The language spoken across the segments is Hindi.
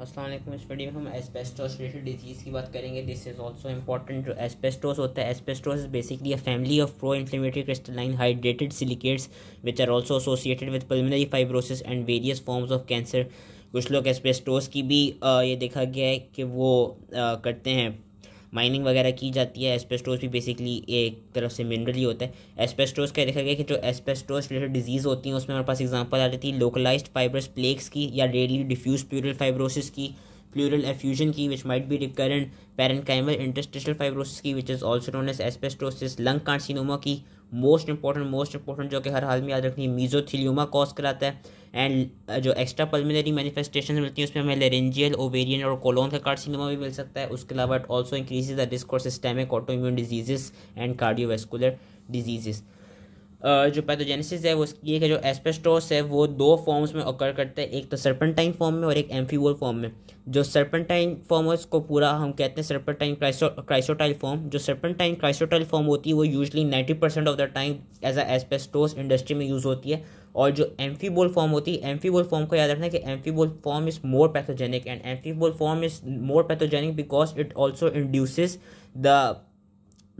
असलम इस वीडियो में हम एस्पेस्टोस रिलेटेड डिजीज़ की बात करेंगे दिस इज़ ऑल्सो इंपॉर्टेंट जो एस्पेस्टोस होता है asbestos is basically a family of pro inflammatory crystalline hydrated silicates which are also associated with pulmonary fibrosis and various forms of cancer कुछ लोग एस्पेस्टोस की भी आ, ये देखा गया है कि वो आ, करते हैं माइनिंग वगैरह की जाती है एस्पेस्टोस भी बेसिकली एक तरफ से मिनरल ही होता है एस्पेस्टोस का देखा गया कि जो एस्पेस्टोस रिलेटेड डिजीज़ होती हैं उसमें हमारे पास एग्जाम्पल आ जाती है लोकलाइज फाइब्रस प्लेक्स की या रेडली डिफ्यूज प्यूरल फाइब्रोसिस की एफ्यूजन की which might be recurrent recurrent कैमल interstitial फाइब्रोसिस की which is also known as asbestosis lung carcinoma की मोस्ट इंपॉर्टेंट मोस्ट इंपॉर्टेंट जो कि हर हाल में याद रखनी है मीजोथिलियोमा कॉज कराता है एंड uh, जो एक्स्ट्रा पल्मोनरी मैनिफेस्टेशन मिलती हैं उसमें हमें लेरेंजियल ओवेरियन और कोलोन का कार्सिनोमा भी मिल सकता है उसके अलावा it also increase the risk for systemic autoimmune diseases and cardiovascular diseases जो पैथोजेनेसिस है वो ये है जो एस्पेस्टोस है वो दो फॉर्म्स में ओकर करता है एक तो सर्पेंटाइन फॉर्म में और एक एम्फीवोल फॉर्म में जो सर्पेंटाइन फॉर्म है उसको पूरा हम कहते हैं सर्पेंटाइन क्राइसोटाइल फॉर्म जो सर्पेंटाइन क्राइसोटाइल फॉर्म होती है वो usually ninety percent of the time as a asbestos industry में यूज़ होती है और जो एम्फीबोल फॉर्म होती है एम्फीबोल फॉर्म को याद रखना है कि amphibole form is more pathogenic and amphibole form is more pathogenic because it also induces the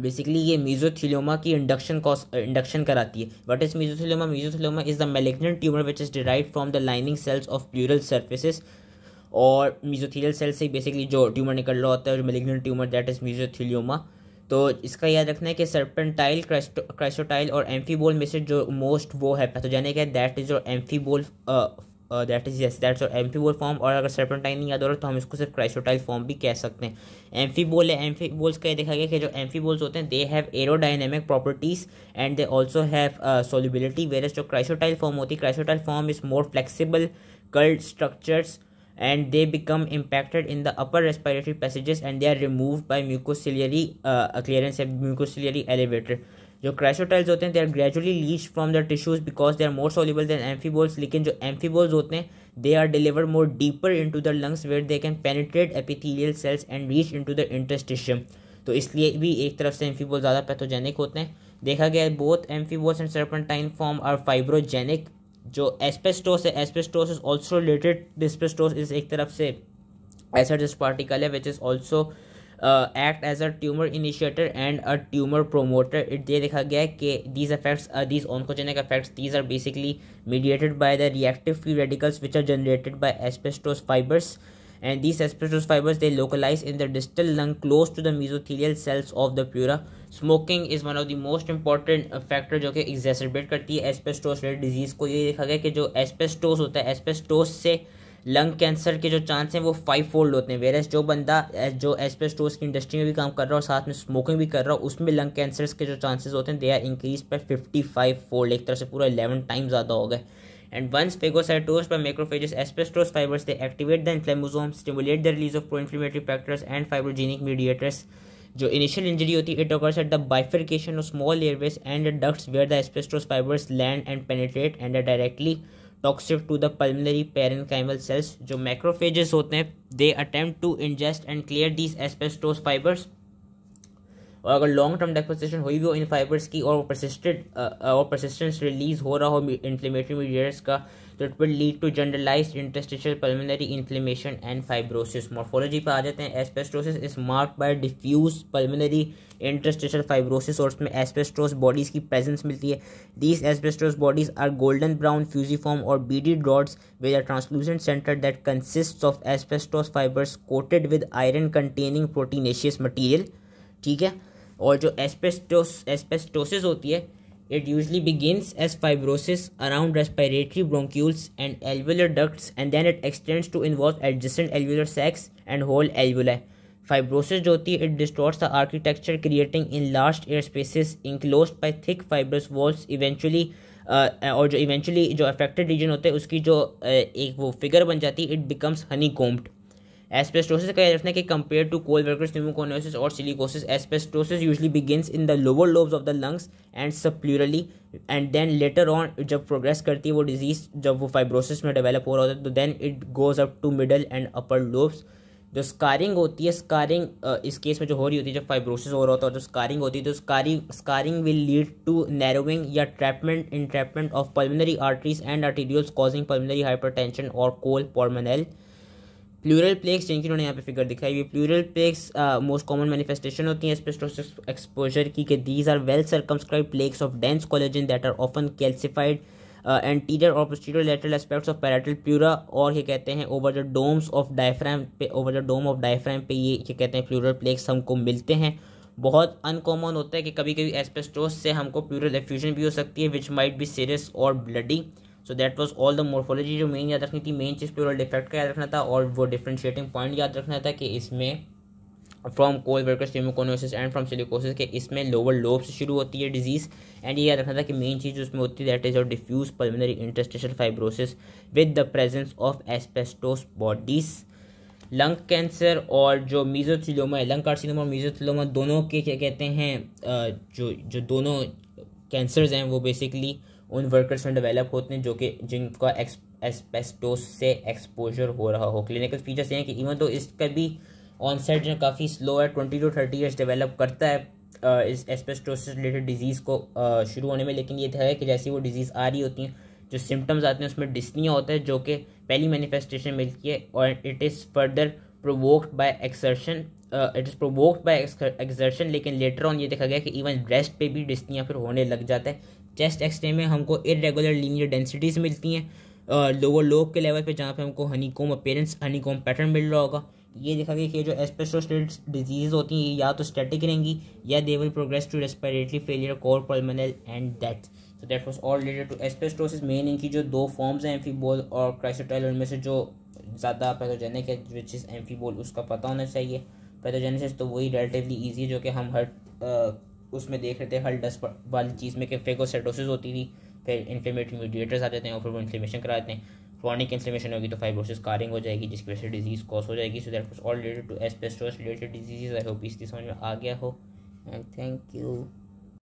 basically ये मीजोथिलोमा की इंडक्शन कॉस इंडक्शन कराती है what is mesothelioma mesothelioma is the malignant tumour which is derive from the lining cells of pleural surfaces और मीजोथीलियल सेल्स से बेसिकली जो ट्यूमर निकल रहा होता है malignant tumour that is mesothelioma तो इसका याद रखना है कि सर्पेंटाइल क्रेस्टोटाइल और एम्फीबोल में से जो मोस्ट वो है पैथोजेनिक तो है दैट इज़ और amphibole that is yes that's और एम्फीबोल फॉर्म और अगर सर्पेंटाइन नहीं याद हो रहा तो हम इसको सिर्फ क्राइसोटाइल फॉर्म भी कह सकते हैं एम्फीबोल है एम्फीबोल्स का ये देखा गया कि जो एम्फीबोल्स होते हैं they have aerodynamic properties and they also have solubility whereas जो क्राइसोटाइल फॉर्म होती है chrysotile form is more flexible curled structures and they become impacted in the upper respiratory passages and they are removed by mucociliary uh, clearance and mucociliary elevator जो क्रैशोटाइल्स होते हैं they are gradually leach from the tissues because they are more soluble than amphiboles लेकिन जो एम्फीबोल्स होते हैं they are deliver more deeper into the lungs where they can penetrate epithelial cells and reach into the interstitium तो इसलिए भी एक तरफ से एम्फीबोल ज़्यादा पैथोजेनिक होते हैं देखा गया है both amphiboles and serpentine form are fibrogenic जो एस्पेस्टोस है asbestos is also related asbestos is एक तरफ से ऐसा पार्टिकल है which is also act as a tumour initiator and a tumour promoter it ये देखा गया है कि these effects these oncogenic effects these are basically mediated by the reactive free radicals which are generated by asbestos fibres and these asbestos fibers they localize in the distal lung close to the mesothelial cells of the pleura smoking is one of the most important factor जो कि एग्जेसरबेट करती है एस्पेस्टोस रेड डिजीज़ को ये देखा गया कि जो एस्पेस्टोस होता है एस्पेस्टोस से लंग कैंसर के जो चांस हैं वो फाइव फोल्ड होते हैं वेरस जो बंदा uh, जो एस्पेस्टोस की इंडस्ट्री में भी काम कर रहा है और साथ में स्मोकिंग भी कर रहा है उसमें लंग कैंसर के जो चांसेस होते हैं दे आर इंक्रीज पर फिफ्टी फाइव फोल्ड एक तरह से पूरा इलेवन टाइम ज़्यादा हो गए एंड वंस फेगोसाइटोस पर macrophages asbestos fibres they activate the inflammasome stimulate the release of pro inflammatory factors and fibrogenic mediators जो इनिशियल इंजरी होती है it occurs at the bifurcation of small airways and the ducts where the asbestos fibres land and penetrate and directly toxic to the pulmonary parenchymal cells जो मैक्रोफेजेस होते हैं they attempt to ingest and clear these asbestos fibres और अगर लॉन्ग टर्म डेपोजिशन हुई भी हो इन फाइबर्स की और परसिस्टेड uh, और परसिस्टेंस रिलीज हो रहा हो इन्फ्लेमेटरी मीडियर्स का तो it will lead to generalize interstitial pulmonary inflammation and fibrosis morphology पे आ जाते हैं asbestosis is marked by diffuse pulmonary interstitial fibrosis और उसमें एस्पेस्टोस बॉडीज़ की प्रेजेंस मिलती है these asbestos bodies are golden brown fusiform और beady dots with are translucent centre that consist of asbestos fibres coated with iron containing proteinaceous material ठीक है और जो एस्पेस्टोस एस्पेस्टोसिस होती है it usually begins as fibrosis around respiratory bronchioles and alveolar ducts and then it extends to involve adjacent alveolar sacs and whole alveoli fibrosis जो होती है it distorts the architecture creating in large air spaces enclose by thick fibrous walls eventually और जो इवेंचुअली जो अफेक्टेड रीजन होते हैं उसकी जो uh, एक वो फिगर बन जाती है it becomes honeycombed asbestosis का रखना कि compare to coal workers pneumoconiosis और silicosis asbestosis usually begins in the lower lobes of the lungs and subpleurally and then later on जब प्रोग्रेस करती है वो डिजीज़ जब वो फाइब्रोसिस में डेवलप हो रहा होता है तो then it goes up to middle and upper lobes जो स्कारिंग होती है स्कारिंग इस केस में जो हो रही होती है जब फाइब्रोसिस हो रहा होता है जो स्कारिंग होती है तो scarring scarring will lead to narrowing या entrapment entrapment of pulmonary arteries and arterioles causing pulmonary hypertension और कोल पॉर्मनल प्लूरल प्लेक्स जिनकी उन्होंने यहाँ पे फिगर दिखाई हुई pleural plaques most common manifestation होती है स्पेस्टोसिस एक्सपोजर की कि these are well circumscribed plaques of dense collagen that are often calcified anterior और posterior lateral aspects of parietal pleura और ये कहते हैं over the domes of diaphragm पे over the dome of diaphragm पे ये ये कहते हैं प्लूरल प्लेक्स हमको मिलते हैं बहुत अनकॉमन होता है कि कभी कभी एस्पेस्टोस से हमको प्यूरल एफ्यूजन भी हो सकती है विच माइट बी सीरियस और bloody so that was all the morphology जो मेन याद रखनी थी मेन चीज़ प्लूरल डिफेक्ट का याद रखना था और वो डिफ्रेंशिएटिंग पॉइंट याद रखना था कि इसमें from coal worker pneumoconiosis and from silicosis के इसमें लोअर लोब से शुरू होती है डिजीज़ एंड ये याद रखना था कि मेन चीज़ उसमें होती है दैट इज़ और diffuse pulmonary interstitial fibrosis with the presence of asbestos bodies lung cancer और जो मीजोथिलोमा है लंग कार्सिनोमा मीजोथिलोमा दोनों के क्या कहते हैं जो जो दोनों कैंसर्स हैं वो बेसिकली उन वर्कर्स में डेवलप होते हैं जो कि जिनका एस्पेस्टोस से एक्सपोजर हो रहा हो क्लिनिकल फीचर्स ये हैं कि इवन तो इसका भी ऑनसेट जो काफ़ी स्लो है twenty to thirty years develop करता है इस एसपेस्टोस रिलेटेड डिजीज़ को शुरू होने में लेकिन ये है कि जैसी वो डिजीज़ आ रही होती हैं जो सिम्टम्स आते हैं उसमें डिस्निया होता है जो कि पहली मैनिफेस्टेशन मिलती है और it is further provoked by exertion it is provoked by exertion लेकिन लेटर ऑन ये देखा गया कि इवन रेस्ट पे भी डिस्निया फिर होने लग जाता है चेस्ट एक्सरे में हमको इरेगुलर लीनियर डेंसिटीज़ मिलती हैं लोअर लोब के लेवल पे जहाँ पे हमको honeycomb appearance honeycomb pattern मिल रहा होगा ये देखा गया कि जो एस्पेसोस्टेट डिजीज़ होती हैं या तो स्टैटिक रहेंगी या they will progress to respiratory failure cor pulmonale and death so that was all related to asbestosis main इनकी जो दो फॉर्म्स हैं एम्फीबोल और क्राइसोटाइल उनमें से जो ज़्यादा पैथोजेनिक है विच इज़ एम्फीबोल उसका पता होना चाहिए पैथोजेनिस तो वही रिलेटिवली ईजी है जो कि हम हर उसमें देख रहे थे हल डस्ट वाली चीज़ में कि फेगोसाइटोसिस होती थी फिर इन्फ्लेमेटरी मीडिएटर्स आ जाते हैं और फिर वो इन्फ्लेमेशन करा देते हैं क्रॉनिक इन्फ्लेमेशन होगी तो फाइब्रोसिस कारिंग हो जाएगी जिसकी वजह से डिजीज़ कॉज हो जाएगी so that all related to asbestos related diseases I hope इसकी समझ में आ गया हो एंड थैंक यू